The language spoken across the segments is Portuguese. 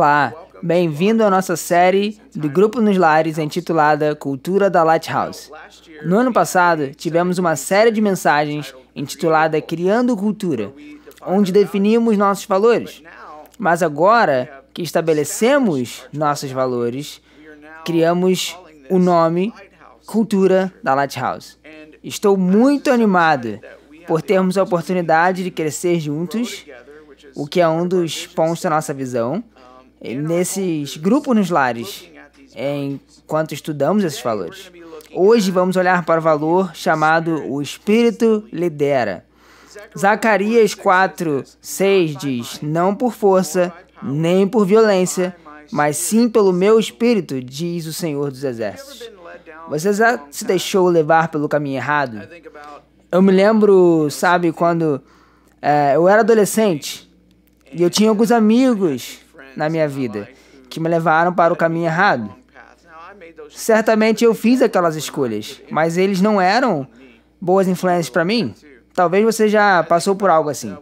Olá, bem-vindo à nossa série do Grupo nos Lares intitulada Cultura da Lighthouse. No ano passado, tivemos uma série de mensagens intitulada Criando Cultura, onde definimos nossos valores. Mas agora que estabelecemos nossos valores, criamos o nome Cultura da Lighthouse. Estou muito animado por termos a oportunidade de crescer juntos, o que é um dos pontos da nossa visão. É, nesses grupos nos lares, é, enquanto estudamos esses valores. Hoje vamos olhar para o valor chamado o Espírito lidera. Zacarias 4, 6 diz: Não por força, nem por violência, mas sim pelo meu espírito, diz o Senhor dos Exércitos. Você já se deixou levar pelo caminho errado? Eu me lembro, sabe, quando é, eu era adolescente e eu tinha alguns amigos na minha vida que me levaram para o caminho errado. Certamente eu fiz aquelas escolhas, mas eles não eram boas influências para mim. Talvez você já passou por algo assim.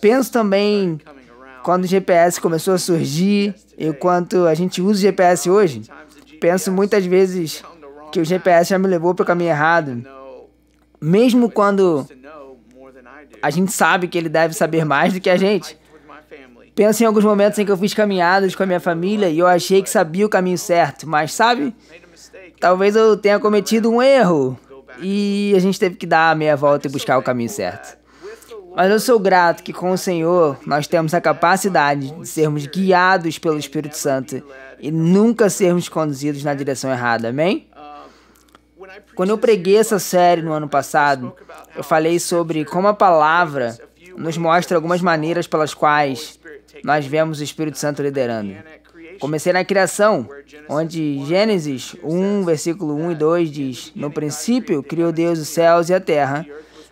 Penso também quando o GPS começou a surgir e quanto a gente usa o GPS hoje. Penso muitas vezes que o GPS já me levou para o caminho errado. Mesmo quando a gente sabe que ele deve saber mais do que a gente. Penso em alguns momentos em que eu fiz caminhadas com a minha família e eu achei que sabia o caminho certo, mas sabe? Talvez eu tenha cometido um erro e a gente teve que dar a meia volta e buscar o caminho certo. Mas eu sou grato que com o Senhor nós temos a capacidade de sermos guiados pelo Espírito Santo e nunca sermos conduzidos na direção errada, amém? Quando eu preguei essa série no ano passado, eu falei sobre como a palavra nos mostra algumas maneiras pelas quais nós vemos o Espírito Santo liderando. Comecei na criação, onde Gênesis 1, versículo 1 e 2 diz: No princípio criou Deus os céus e a terra.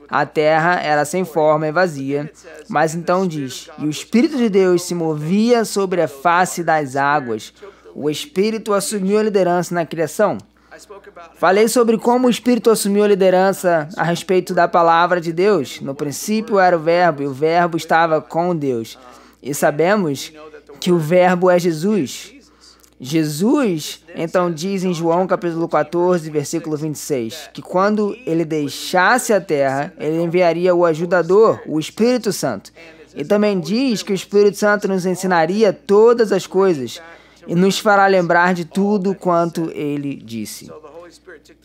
A terra era sem forma e vazia. Mas então diz: E o Espírito de Deus se movia sobre a face das águas. O Espírito assumiu a liderança na criação. Falei sobre como o Espírito assumiu a liderança a respeito da palavra de Deus. No princípio era o Verbo e o Verbo estava com Deus. E sabemos que o Verbo é Jesus. Jesus então diz em João capítulo 14, versículo 26, que quando ele deixasse a terra, ele enviaria o ajudador, o Espírito Santo. E também diz que o Espírito Santo nos ensinaria todas as coisas e nos fará lembrar de tudo quanto ele disse.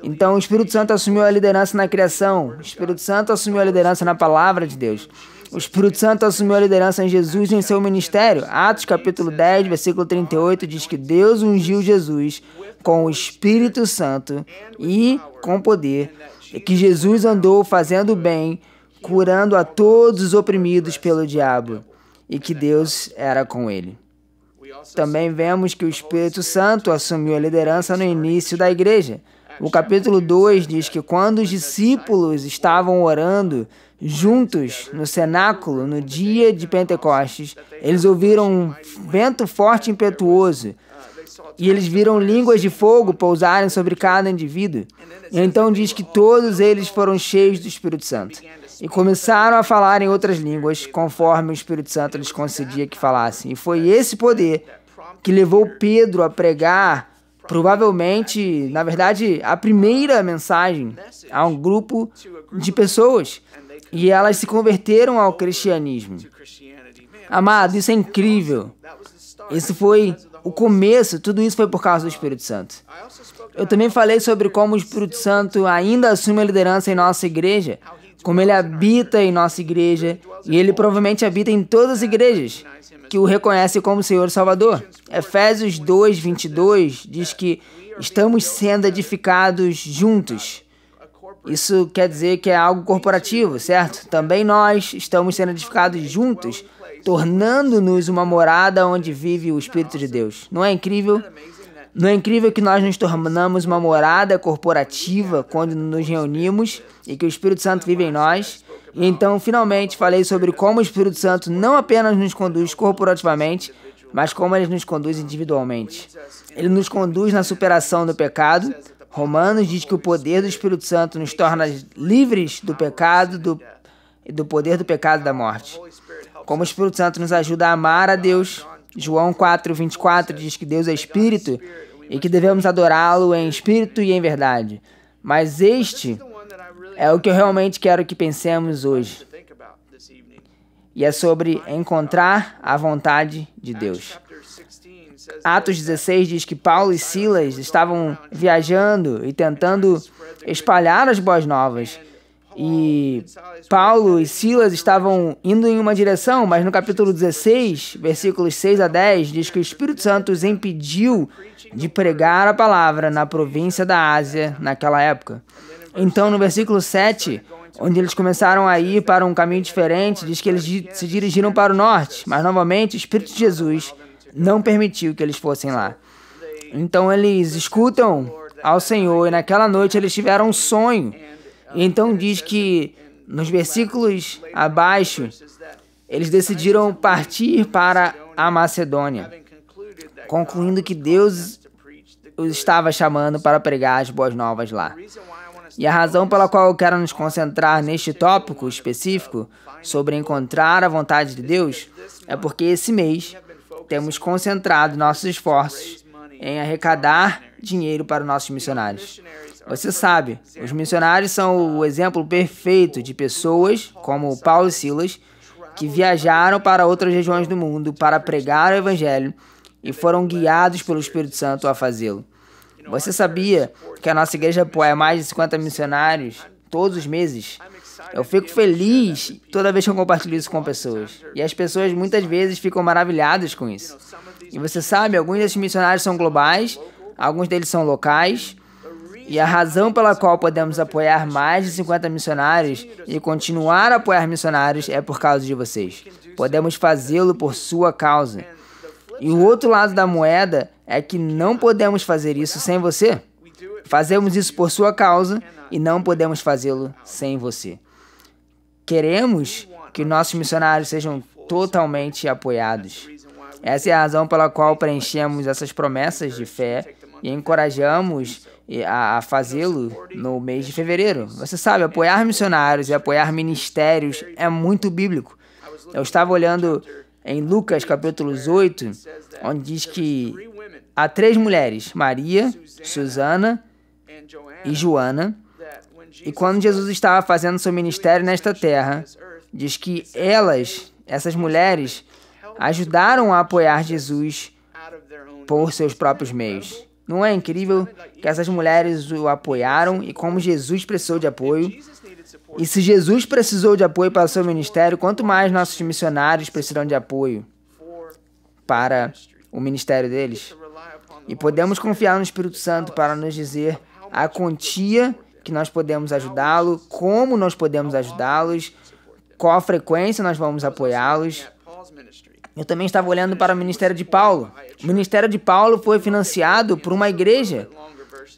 Então, o Espírito Santo assumiu a liderança na criação, o Espírito Santo assumiu a liderança na palavra de Deus. O Espírito Santo assumiu a liderança em Jesus em seu ministério. Atos capítulo 10, versículo 38 diz que Deus ungiu Jesus com o Espírito Santo e com poder, e que Jesus andou fazendo bem, curando a todos os oprimidos pelo diabo, e que Deus era com ele. Também vemos que o Espírito Santo assumiu a liderança no início da igreja. O capítulo 2 diz que quando os discípulos estavam orando juntos no cenáculo no dia de Pentecostes, eles ouviram um vento forte e impetuoso. E eles viram línguas de fogo pousarem sobre cada indivíduo. E então diz que todos eles foram cheios do Espírito Santo e começaram a falar em outras línguas conforme o Espírito Santo lhes concedia que falassem. E foi esse poder que levou Pedro a pregar provavelmente, na verdade, a primeira mensagem a um grupo de pessoas e elas se converteram ao cristianismo. Amado, isso é incrível. Isso foi o começo, tudo isso foi por causa do Espírito Santo. Eu também falei sobre como o Espírito Santo ainda assume a liderança em nossa igreja como ele habita em nossa igreja, e ele provavelmente habita em todas as igrejas que o reconhecem como Senhor Salvador. Efésios 2, 22 diz que estamos sendo edificados juntos. Isso quer dizer que é algo corporativo, certo? Também nós estamos sendo edificados juntos, tornando-nos uma morada onde vive o Espírito de Deus. Não é incrível? Não é incrível que nós nos tornamos uma morada corporativa quando nos reunimos e que o Espírito Santo vive em nós? E então, finalmente, falei sobre como o Espírito Santo não apenas nos conduz corporativamente, mas como ele nos conduz individualmente. Ele nos conduz na superação do pecado. Romanos diz que o poder do Espírito Santo nos torna livres do pecado do, do poder do pecado da morte. Como o Espírito Santo nos ajuda a amar a Deus, João 4, 24 diz que Deus é Espírito e que devemos adorá-lo em espírito e em verdade. Mas este é o que eu realmente quero que pensemos hoje. E é sobre encontrar a vontade de Deus. Atos 16 diz que Paulo e Silas estavam viajando e tentando espalhar as boas novas e Paulo e Silas estavam indo em uma direção, mas no capítulo 16, versículos 6 a 10, diz que o Espírito Santo os impediu de pregar a palavra na província da Ásia naquela época. Então, no versículo 7, onde eles começaram a ir para um caminho diferente, diz que eles se dirigiram para o norte, mas novamente o Espírito de Jesus não permitiu que eles fossem lá. Então, eles escutam ao Senhor e naquela noite eles tiveram um sonho então diz que nos versículos abaixo, eles decidiram partir para a Macedônia, concluindo que Deus os estava chamando para pregar as boas novas lá. E a razão pela qual eu quero nos concentrar neste tópico específico sobre encontrar a vontade de Deus é porque esse mês temos concentrado nossos esforços em arrecadar dinheiro para nossos missionários. Você sabe, os missionários são o exemplo perfeito de pessoas como Paulo e Silas que viajaram para outras regiões do mundo para pregar o evangelho e foram guiados pelo Espírito Santo a fazê-lo. Você sabia que a nossa igreja apoia mais de 50 missionários todos os meses? Eu fico feliz toda vez que eu compartilho isso com pessoas. E as pessoas muitas vezes ficam maravilhadas com isso. E você sabe, alguns desses missionários são globais, alguns deles são locais, e a razão pela qual podemos apoiar mais de 50 missionários e continuar a apoiar missionários é por causa de vocês. Podemos fazê-lo por sua causa. E o outro lado da moeda é que não podemos fazer isso sem você. Fazemos isso por sua causa e não podemos fazê-lo sem você. Queremos que nossos missionários sejam totalmente apoiados. Essa é a razão pela qual preenchemos essas promessas de fé e encorajamos a, fazê-lo no mês de fevereiro. Você sabe, apoiar missionários e apoiar ministérios é muito bíblico. Eu estava olhando em Lucas capítulo 8, onde diz que há três mulheres, Maria, Susana e Joana, e quando Jesus estava fazendo seu ministério nesta terra, diz que elas, essas mulheres, ajudaram a apoiar Jesus por seus próprios meios. Não é incrível que essas mulheres o apoiaram e como Jesus precisou de apoio? E se Jesus precisou de apoio para o seu ministério, quanto mais nossos missionários precisam de apoio para o ministério deles? E podemos confiar no Espírito Santo para nos dizer a quantia que nós podemos ajudá-lo, como nós podemos ajudá-los, qual frequência nós vamos apoiá-los. Eu também estava olhando para o ministério de Paulo. O ministério de Paulo foi financiado por uma igreja.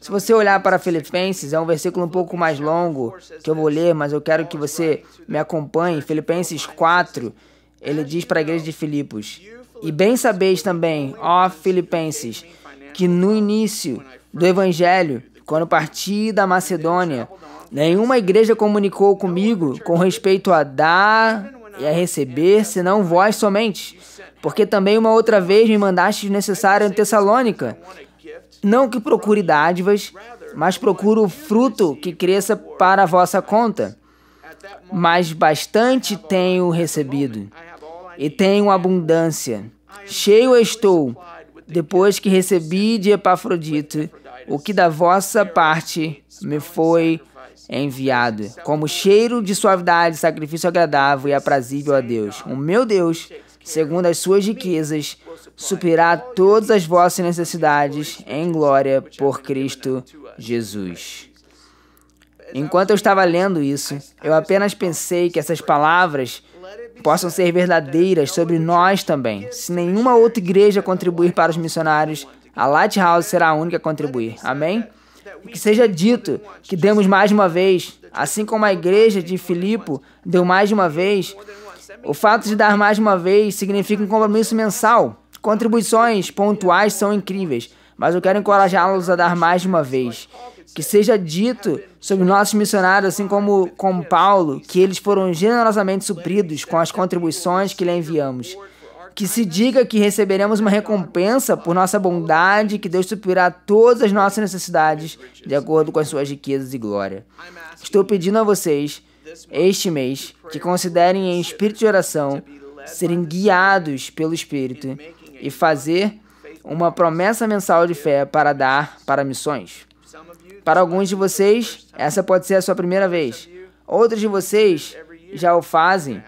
Se você olhar para Filipenses, é um versículo um pouco mais longo que eu vou ler, mas eu quero que você me acompanhe. Filipenses 4, ele diz para a igreja de Filipos: E bem sabeis também, ó Filipenses, que no início do evangelho, quando parti da Macedônia, nenhuma igreja comunicou comigo com respeito a dar e a receber, senão vós somente. Porque também uma outra vez me mandaste necessário em Tessalônica. Não que procure dádivas, mas procure o fruto que cresça para a vossa conta. Mas bastante tenho recebido, e tenho abundância. Cheio estou, depois que recebi de Epafrodito o que da vossa parte me foi enviado, como cheiro de suavidade, sacrifício agradável e aprazível a Deus. O meu Deus, segundo as suas riquezas, suprirá todas as vossas necessidades em glória por Cristo Jesus. Enquanto eu estava lendo isso, eu apenas pensei que essas palavras possam ser verdadeiras sobre nós também. Se nenhuma outra igreja contribuir para os missionários, a Lighthouse será a única a contribuir. Amém? E que seja dito que demos mais uma vez, assim como a igreja de Filipe deu mais uma vez. O fato de dar mais uma vez significa um compromisso mensal. Contribuições pontuais são incríveis, mas eu quero encorajá-los a dar mais uma vez. Que seja dito sobre nossos missionários, assim como com Paulo, que eles foram generosamente supridos com as contribuições que lhe enviamos que se diga que receberemos uma recompensa por nossa bondade, que Deus suprirá todas as nossas necessidades de acordo com as suas riquezas e glória. Estou pedindo a vocês, este mês, que considerem em espírito de oração serem guiados pelo Espírito e fazer uma promessa mensal de fé para dar para missões. Para alguns de vocês, essa pode ser a sua primeira vez. Outros de vocês já o fazem.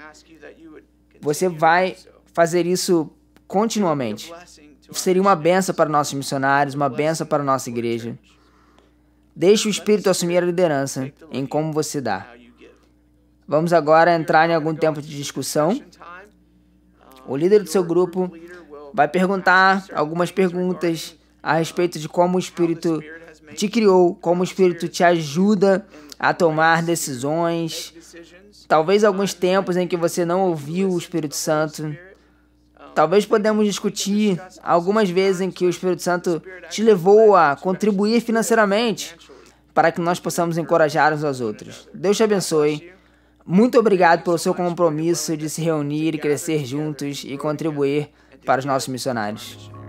Você vai fazer isso continuamente. Seria uma benção para nossos missionários, uma benção para nossa igreja. Deixe o Espírito assumir a liderança em como você dá. Vamos agora entrar em algum tempo de discussão. O líder do seu grupo vai perguntar algumas perguntas a respeito de como o Espírito te criou, como o Espírito te ajuda a tomar decisões. Talvez alguns tempos em que você não ouviu o Espírito Santo. Talvez podemos discutir algumas vezes em que o Espírito Santo te levou a contribuir financeiramente para que nós possamos encorajar uns aos outros. Deus te abençoe. Muito obrigado pelo seu compromisso de se reunir e crescer juntos e contribuir para os nossos missionários.